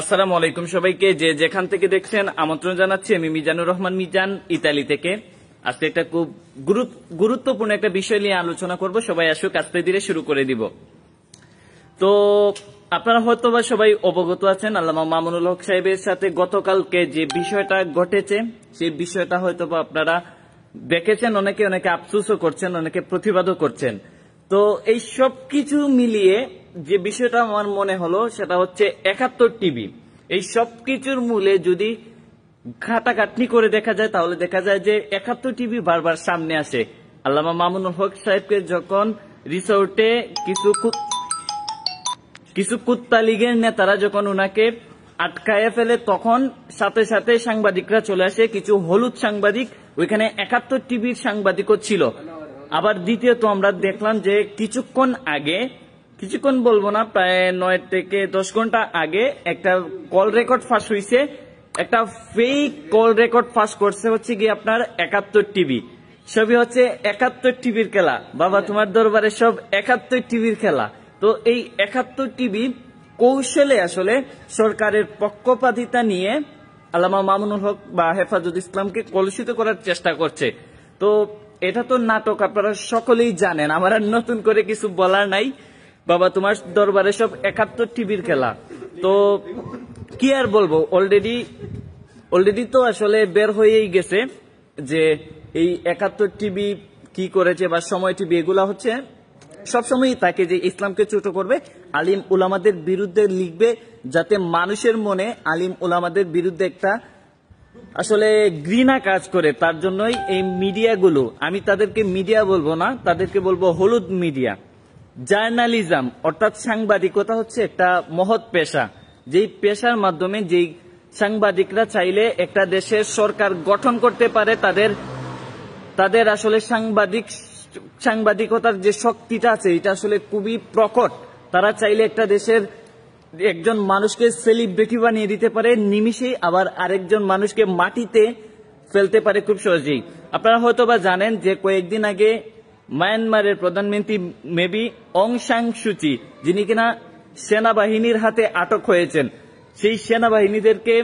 আসসালামু আলাইকুম সবাইকে যে যেখান থেকে দেখছেন আমন্ত্রণ জানাচ্ছি আমি মিজানুর রহমান মিজান ইতালি থেকে আজকে একটা খুব গুরুত্বপূর্ণ একটা বিষয় নিয়ে আলোচনা করব সবাই আসুক আস্তে দিলে শুরু করে দিব তো আপনারা হয়তো বা সবাই অবগত আছেন আল্লামা মামুনুল হক সাহেবের সাথে গতকালকে যে বিষয়টা ঘটেছে সেই বিষয়টা হয়তো বা আপনারা দেখেছেন অনেকে অনেকে আফসুসও করছেন অনেকে প্রতিবাদও করছেন তো এই সব কিছু মিলিয়ে যে বিষয়টা আমার মনে হলো সেটা হচ্ছে একাত্তর টিভি এই সব কিছুর মূলে যদি ঘাটাঘাটনি করে দেখা যায় তাহলে দেখা যায় যে একাত্তর টিভি বারবার সামনে আসে আল্লামা মামুনুল হক সাহেবকে যখন রিসোর্টে কিছু কিছু কুত্তা লীগের নেতারা যখন ওনাকে আটকায় ফেলে তখন সাথে সাথে সাংবাদিকরা চলে আসে কিছু হলুদ সাংবাদিক ওইখানে একাত্তর টিভির সাংবাদিকও ছিল আবার দ্বিতীয়ত আমরা দেখলাম যে কিছুক্ষণ আগে কিছুক্ষণ বলবো না প্রায় নয় থেকে দশ ঘন্টা আগে একটা কল রেকর্ড ফাঁস হয়েছে একটা ফেক কল রেকর্ড ফাঁস করছে হচ্ছে গিয়ে আপনার একাত্তর টিভি সবই হচ্ছে একাত্তর টিভির খেলা বাবা তোমার দরবারে সব একাত্তর টিভির খেলা তো এই একাত্তর টিভি কৌশলে আসলে সরকারের পক্ষপাতিতা নিয়ে আলামা মামুনুল হক বা হেফাজত ইসলামকে কলুষিত করার চেষ্টা করছে তো এটা তো নাটক আপনারা সকলেই জানেন আমার আর নতুন করে কিছু বলার নাই বাবা তোমার দরবারে সব একাত্তর টিভির খেলা তো কি আর বলবো অলরেডি অলরেডি তো আসলে বের হয়েই গেছে যে এই একাত্তর টিভি কি করেছে বা সময় টিভি এগুলা হচ্ছে সবসময়ই তাকে যে ইসলামকে ছোট করবে আলিম উলামাদের বিরুদ্ধে লিখবে যাতে মানুষের মনে আলিম উলামাদের বিরুদ্ধে একটা আসলে ঘৃণা কাজ করে তার জন্যই এই মিডিয়াগুলো আমি তাদেরকে মিডিয়া বলবো না তাদেরকে বলবো হলুদ মিডিয়া জার্নালিজম অর্থাৎ সাংবাদিকতা হচ্ছে একটা মহৎ পেশা যেই পেশার মাধ্যমে যেই সাংবাদিকরা চাইলে একটা দেশের সরকার গঠন করতে পারে তাদের তাদের আসলে সাংবাদিক সাংবাদিকতার যে শক্তিটা আছে এটা আসলে খুবই প্রকট তারা চাইলে একটা দেশের একজন মানুষকে সেলিব্রিটি বানিয়ে দিতে পারে নিমিষেই আবার আরেকজন মানুষকে মাটিতে ফেলতে পারে খুব সহজেই আপনারা হয়তো বা জানেন যে কয়েকদিন আগে মায়ানমারের প্রধানমন্ত্রী মেবি অংশাং সুচি যিনি কিনা সেনাবাহিনীর হাতে আটক হয়েছেন সেই সেনাবাহিনীদেরকে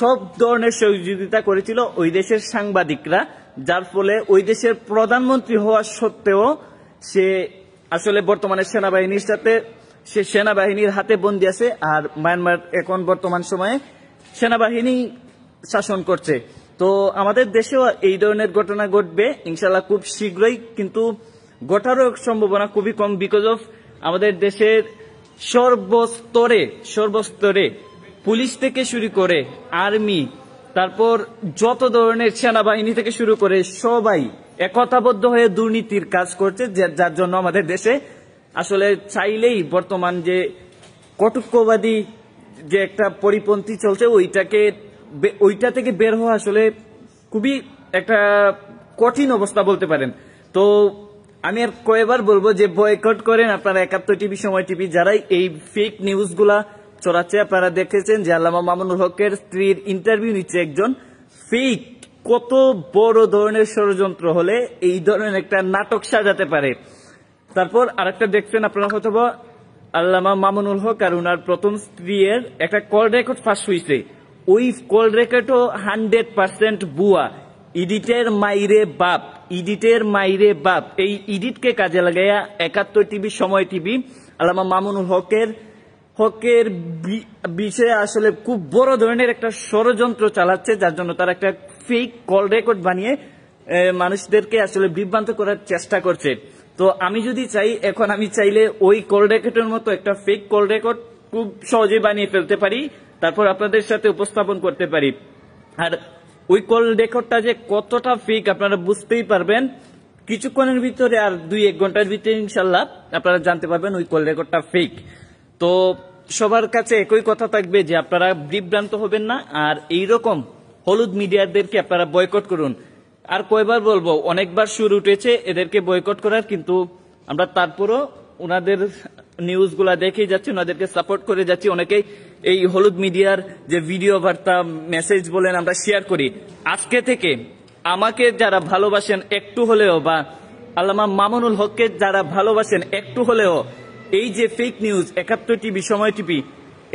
সব ধরনের সহযোগিতা করেছিল ওই দেশের সাংবাদিকরা যার ফলে ওই দেশের প্রধানমন্ত্রী হওয়া সত্ত্বেও সে আসলে বর্তমানে সেনাবাহিনীর সাথে সে সেনাবাহিনীর হাতে বন্দী আছে আর মায়ানমার এখন বর্তমান সময়ে সেনাবাহিনী শাসন করছে তো আমাদের দেশেও এই ধরনের ঘটনা ঘটবে ইনশাল্লাহ খুব শীঘ্রই কিন্তু ঘটারও সম্ভাবনা খুবই কম বিকজ অফ আমাদের দেশের সর্বস্তরে সর্বস্তরে পুলিশ থেকে শুরু করে আর্মি তারপর যত ধরনের সেনাবাহিনী থেকে শুরু করে সবাই একতাবদ্ধ হয়ে দুর্নীতির কাজ করছে যার জন্য আমাদের দেশে আসলে চাইলেই বর্তমান যে কটুক্যবাদী যে একটা পরিপন্থী চলছে ওইটাকে ওইটা থেকে বের হওয়া আসলে খুবই একটা কঠিন অবস্থা বলতে পারেন তো আমি আর কয়েবার বলবো যে বয়কট করেন আপনারা একাত্তর টিভি সময় টিভি যারাই এই ফেক নিউজগুলা চড়াচ্ছে আপনারা দেখেছেন যে আল্লামা মামুনুল হকের স্ত্রীর ইন্টারভিউ নিচ্ছে একজন ফেক কত বড় ধরনের ষড়যন্ত্র হলে এই ধরনের একটা নাটক সাজাতে পারে তারপর আরেকটা দেখছেন আপনারা হয়তো আল্লামা মামুনুল হক আর ওনার প্রথম স্ত্রীর একটা কল রেকর্ড ফাঁস হয়েছে ওই কল রেকেটও হান্ড্রেড পার্সেন্ট বুয়া ইডিটের মাইরে বাপ ইডিটের মাইরে বাপ এই ইডিটকে কাজে লাগাইয়া একাত্তর টিভি সময় টিভি আলামা মামুনুল হকের হকের বিষয়ে আসলে খুব বড় ধরনের একটা ষড়যন্ত্র চালাচ্ছে যার জন্য তারা একটা ফেক কল রেকর্ড বানিয়ে মানুষদেরকে আসলে বিভ্রান্ত করার চেষ্টা করছে তো আমি যদি চাই এখন আমি চাইলে ওই কল রেকর্ডের মতো একটা ফেক কল রেকর্ড খুব সহজে বানিয়ে ফেলতে পারি তারপর আপনাদের সাথে উপস্থাপন করতে পারি আর ওই কল রেকর্ডটা যে কতটা ফিক আপনারা বুঝতেই পারবেন কিছুক্ষণের ভিতরে আর দুই এক ঘন্টার ভিতরে ইনশাল্লাহ আপনারা জানতে পারবেন ওই কল রেকর্ডটা ফেক তো সবার কাছে একই কথা থাকবে যে আপনারা বিভ্রান্ত হবেন না আর এই রকম হলুদ মিডিয়াদেরকে আপনারা বয়কট করুন আর কয়বার বলবো অনেকবার সুর উঠেছে এদেরকে বয়কট করার কিন্তু আমরা তারপরও ওনাদের নিউজগুলা দেখে যাচ্ছি ওনাদেরকে সাপোর্ট করে যাচ্ছি অনেকেই এই হলুদ মিডিয়ার যে ভিডিও বার্তা মেসেজ বলেন আমরা শেয়ার করি আজকে থেকে আমাকে যারা ভালোবাসেন একটু হলেও বা আল্লামা মামুনুল হককে যারা ভালোবাসেন একটু হলেও এই যে fake news Ekattor TV Somoy TV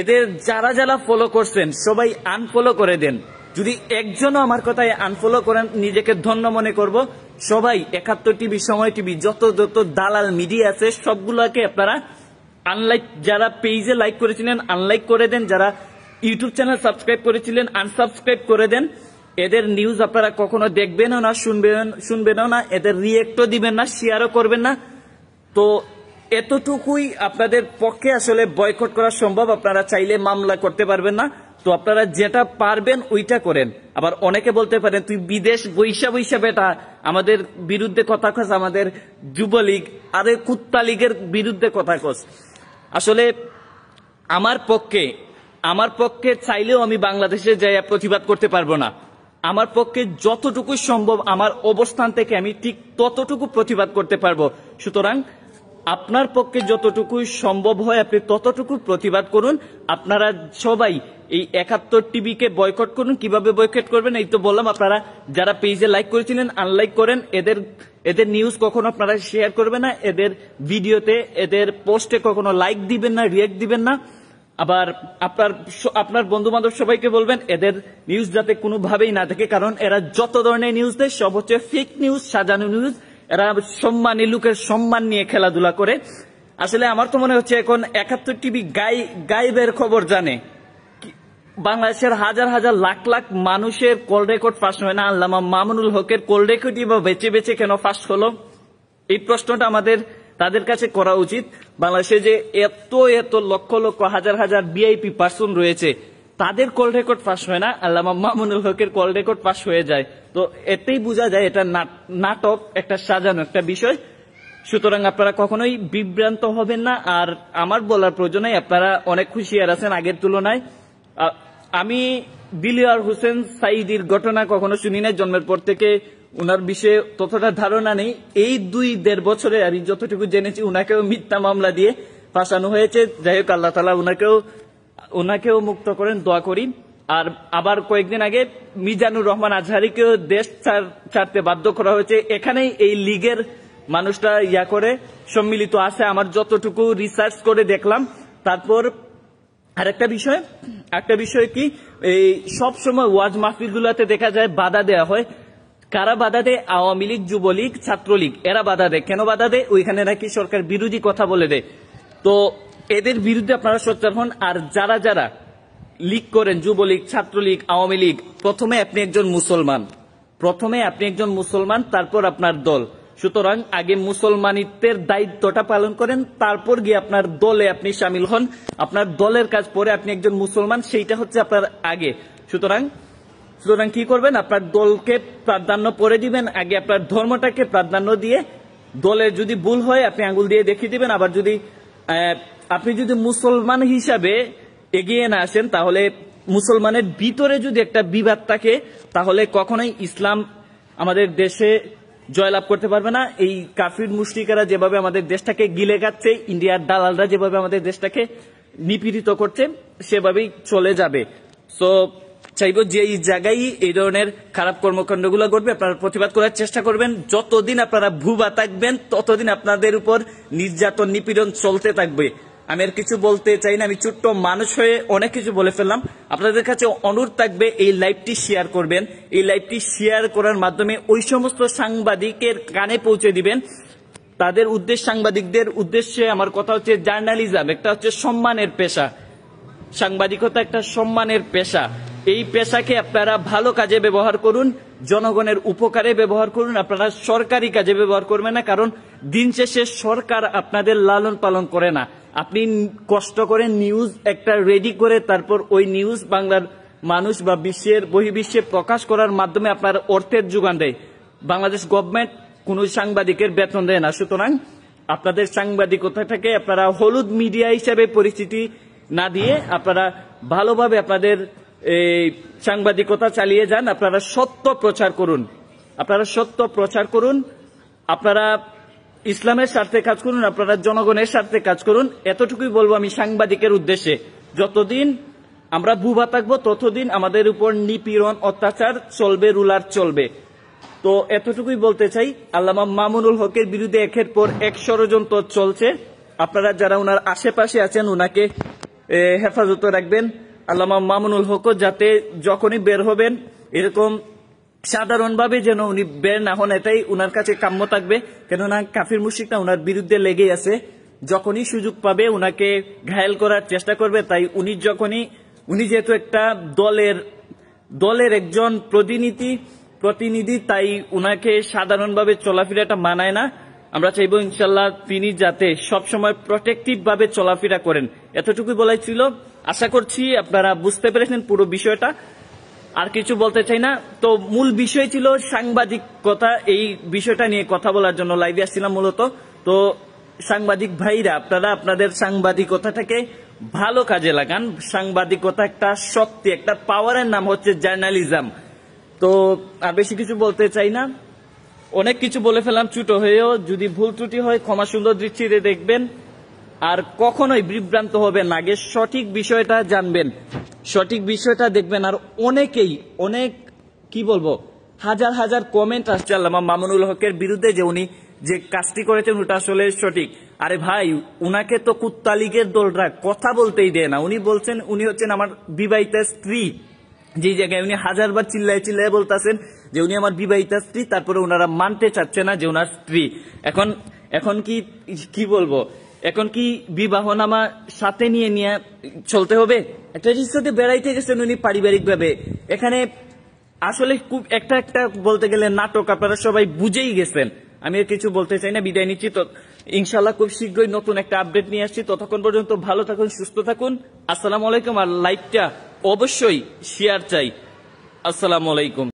এদের যারা যারা ফলো করছেন সবাই আনফলো করে দেন যদি একজনও আমার কথায় আনফলো করেন নিজেকে ধন্য মনে করব সবাই একাত্তর টিভি সময় টিভি যত যত দালাল মিডিয়া আছে সবগুলোকে আপনারা আনলাইক যারা পেজে লাইক করেছিলেন আনলাইক করে দেন যারা ইউটিউব চ্যানেল সাবস্ক্রাইব করেছিলেন আনসাবস্ক্রাইব করে দেন এদের নিউজ আপনারা কখনো দেখবেনও না শুনবেন শুনবেনও না এদের রিয়েক্টও দিবেন না শেয়ারও করবেন না তো এতটুকুই আপনাদের পক্ষে আসলে বয়কট করা সম্ভব আপনারা চাইলে মামলা করতে পারবেন না তো আপনারা যেটা পারবেন ওইটা করেন আবার অনেকে বলতে পারেন তুই বিদেশ বৈশা বৈশা বেটা আমাদের বিরুদ্ধে কথা কস আমাদের যুবলীগ আরে কুত্তা লীগের বিরুদ্ধে কথা কস আসলে আমার পক্ষে আমার পক্ষে চাইলেও আমি বাংলাদেশে যাই প্রতিবাদ করতে পারবো না আমার পক্ষে যতটুকু সম্ভব আমার অবস্থান থেকে আমি ঠিক ততটুকু প্রতিবাদ করতে পারবো সুতরাং আপনার পক্ষে যতটুকু সম্ভব হয় আপনি ততটুকু প্রতিবাদ করুন আপনারা সবাই এই একাত্তর টিভিকে বয়কট করুন কিভাবে বয়কট করবেন এই তো বললাম আপনারা যারা পেজে লাইক করেছিলেন আনলাইক করেন এদের এদের নিউজ কখনো আপনারা শেয়ার করবেন না এদের ভিডিওতে এদের পোস্টে কখনো লাইক দিবেন না রিয়াক্ট দিবেন না আবার আপনার আপনার বন্ধু বান্ধব সবাইকে বলবেন এদের নিউজ যাতে কোনোভাবেই না থাকে কারণ এরা যত ধরনের নিউজ দেয় সব হচ্ছে ফেক নিউজ সাজানো নিউজ এরা সম্মানী লোকের সম্মান নিয়ে খেলাধুলা করে আসলে আমার তো মনে হচ্ছে এখন একাত্তর টিভি গাই গাইবের খবর জানে বাংলাদেশের হাজার হাজার লাখ লাখ মানুষের কল রেকর্ড ফাঁস হয় না আল্লামা মামুনুল হকের কল রেকর্ডই বা বেঁচে বেঁচে কেন ফাঁস হলো এই প্রশ্নটা আমাদের তাদের কাছে করা উচিত বাংলাদেশে যে এত এত লক্ষ লক্ষ হাজার হাজার বিআইপি পার্সন রয়েছে তাদের কল রেকর্ড পাস হয় না আল্লামা মামুনুল হকের কল রেকর্ড পাস হয়ে যায় তো এতেই বোঝা যায় এটা নাটক একটা সাজানো একটা বিষয় সুতরাং আপনারা কখনোই বিভ্রান্ত হবেন না আর আমার বলার প্রয়োজনে আপনারা অনেক খুশি আর আছেন আগের তুলনায় আমি দিলিয়ার হোসেন সাইদির ঘটনা কখনো শুনি না জন্মের পর থেকে উনার বিষয়ে ততটা ধারণা নেই এই দুই দেড় বছরে আমি যতটুকু জেনেছি উনাকেও মিথ্যা মামলা দিয়ে ফাঁসানো হয়েছে যাই হোক আল্লাহ তালা উনাকেও ওনাকেও মুক্ত করেন দোয়া করি আর আবার কয়েকদিন আগে মিজানুর রহমান আজহারিকেও দেশ ছাড়তে বাধ্য করা হয়েছে এখানেই এই লীগের মানুষটা ইয়া করে সম্মিলিত আছে আমার যতটুকু রিসার্চ করে দেখলাম তারপর আরেকটা বিষয় একটা বিষয় কি এই সব সময় ওয়াজ মাহফিলগুলোতে দেখা যায় বাধা দেয়া হয় কারা বাধা দেয় আওয়ামী লীগ যুবলীগ ছাত্রলীগ এরা বাধা দেয় কেন বাধা দেয় ওইখানে নাকি সরকার বিরোধী কথা বলে দেয় তো এদের বিরুদ্ধে আপনারা সোচ্চার হন আর যারা যারা লীগ করেন যুবলীগ ছাত্রলীগ আওয়ামী লীগ প্রথমে আপনি একজন মুসলমান প্রথমে আপনি একজন মুসলমান তারপর আপনার দল সুতরাং আগে মুসলমানিত্বের দায়িত্বটা পালন করেন তারপর গিয়ে আপনার দলে আপনি সামিল হন আপনার দলের কাজ পরে আপনি একজন মুসলমান সেইটা হচ্ছে আপনার আগে সুতরাং সুতরাং কি করবেন আপনার দলকে প্রাধান্য পরে দিবেন আগে আপনার ধর্মটাকে প্রাধান্য দিয়ে দলের যদি ভুল হয় আপনি আঙ্গুল দিয়ে দেখিয়ে দিবেন আবার যদি আপনি যদি মুসলমান হিসাবে এগিয়ে না আসেন তাহলে মুসলমানের ভিতরে যদি একটা বিবাদ থাকে তাহলে কখনোই ইসলাম আমাদের দেশে জয়লাভ করতে পারবে না এই কাফির মুশরিকারা যেভাবে আমাদের দেশটাকে গিলে গাচ্ছে ইন্ডিয়ার দালালরা যেভাবে আমাদের দেশটাকে নিপীড়িত করছে সেভাবেই চলে যাবে সো চাইব যে এই জায়গায় এই ধরনের খারাপ কর্মকাণ্ডগুলো ঘটবে আপনারা প্রতিবাদ করার চেষ্টা করবেন যতদিন আপনারা ভুবা থাকবেন ততদিন আপনাদের উপর নির্যাতন নিপীড়ন চলতে থাকবে আমি আর কিছু বলতে চাই না আমি ছোট্ট মানুষ হয়ে অনেক কিছু বলে ফেললাম আপনাদের কাছে অনুরোধ থাকবে এই লাইভটি শেয়ার করবেন এই লাইভটি শেয়ার করার মাধ্যমে ওই সমস্ত সাংবাদিকের কানে পৌঁছে দিবেন তাদের উদ্দেশ্য সাংবাদিকদের উদ্দেশ্যে আমার কথা হচ্ছে জার্নালিজম একটা হচ্ছে সম্মানের পেশা সাংবাদিকতা একটা সম্মানের পেশা এই পেশাকে আপনারা ভালো কাজে ব্যবহার করুন জনগণের উপকারে ব্যবহার করুন আপনারা সরকারি কাজে ব্যবহার করবেন না কারণ দিন শেষে সরকার আপনাদের লালন পালন করে না আপনি কষ্ট করে নিউজ একটা রেডি করে তারপর ওই নিউজ বাংলার মানুষ বা বিশ্বের বহির্বিশ্বে প্রকাশ করার মাধ্যমে আপনার অর্থের যোগান দেয় বাংলাদেশ গভর্নমেন্ট কোনো সাংবাদিকের বেতন দেয় না সুতরাং আপনাদের সাংবাদিকতা থেকে আপনারা হলুদ মিডিয়া হিসাবে পরিচিতি না দিয়ে আপনারা ভালোভাবে আপনাদের এই সাংবাদিকতা চালিয়ে যান আপনারা সত্য প্রচার করুন আপনারা সত্য প্রচার করুন আপনারা ইসলামের স্বার্থে কাজ করুন আপনারা জনগণের স্বার্থে কাজ করুন এতটুকুই বলবো আমি সাংবাদিকের উদ্দেশ্যে যতদিন আমরা ভুভা থাকবো ততদিন আমাদের উপর নিপীড়ন অত্যাচার চলবে রুলার চলবে তো এতটুকুই বলতে চাই আল্লামা মামুনুল হকের বিরুদ্ধে একের পর এক ষড়যন্ত্র চলছে আপনারা যারা ওনার আশেপাশে আছেন ওনাকে হেফাজত রাখবেন আল্লামা মামুনুল হক যাতে যখনই বের হবেন এরকম সাধারণভাবে যেন উনি বের না হন এটাই উনার কাছে কাম্য থাকবে কেননা কাফির মুশিকটা উনার বিরুদ্ধে লেগেই আছে যখনই সুযোগ পাবে উনাকে ঘায়েল করার চেষ্টা করবে তাই উনি যখনই উনি যেহেতু একটা দলের দলের একজন প্রতিনিধি প্রতিনিধি তাই উনাকে সাধারণভাবে চলাফেরাটা মানায় না আমরা চাইব ইনশাল্লাহ তিনি যাতে সবসময় প্রোটেক্টিভ ভাবে চলাফেরা করেন এতটুকুই বলাই ছিল আশা করছি আপনারা বুঝতে পেরেছেন পুরো বিষয়টা আর কিছু বলতে চাই না তো মূল বিষয় ছিল সাংবাদিকতা এই বিষয়টা নিয়ে কথা বলার জন্য লাইভে আসছিলাম মূলত তো সাংবাদিক ভাইরা আপনারা আপনাদের সাংবাদিকতাটাকে ভালো কাজে লাগান সাংবাদিকতা একটা শক্তি একটা পাওয়ারের নাম হচ্ছে জার্নালিজম তো আর বেশি কিছু বলতে চাই না অনেক কিছু বলে ফেলাম চুটো হয়েও যদি ভুল ত্রুটি হয় ক্ষমা সুন্দর দৃষ্টিতে দেখবেন আর কখনোই বিভ্রান্ত হবেন না আগে সঠিক বিষয়টা জানবেন সঠিক বিষয়টা দেখবেন আর অনেকেই অনেক কি বলবো হাজার হাজার কমেন্ট আসছে আল্লামা মামুনুল হকের বিরুদ্ধে যে উনি যে কাজটি করেছেন ওটা আসলে সঠিক আরে ভাই উনাকে তো কুত্তালিগের লীগের দলরা কথা বলতেই দেয় না উনি বলছেন উনি হচ্ছেন আমার বিবাহিতা স্ত্রী যে জায়গায় উনি হাজারবার চিল্লায় চিল্লায় বলতেছেন যে উনি আমার বিবাহিতা স্ত্রী তারপরে ওনারা মানতে চাচ্ছে না যে ওনার স্ত্রী এখন এখন কি কি বলবো এখন কি নামা সাথে নিয়ে নিয়ে চলতে হবে একটা জিনিস রিসোর্টে বেড়াইতে গেছেন উনি পারিবারিকভাবে এখানে আসলে খুব একটা একটা বলতে গেলে নাটক আপনারা সবাই বুঝেই গেছেন আমি আর কিছু বলতে চাই না বিদায় নিচ্ছি তো ইনশাল্লাহ খুব শীঘ্রই নতুন একটা আপডেট নিয়ে আসছি ততক্ষণ পর্যন্ত ভালো থাকুন সুস্থ থাকুন আসসালামু আলাইকুম আর লাইকটা অবশ্যই শেয়ার চাই আসসালামু আলাইকুম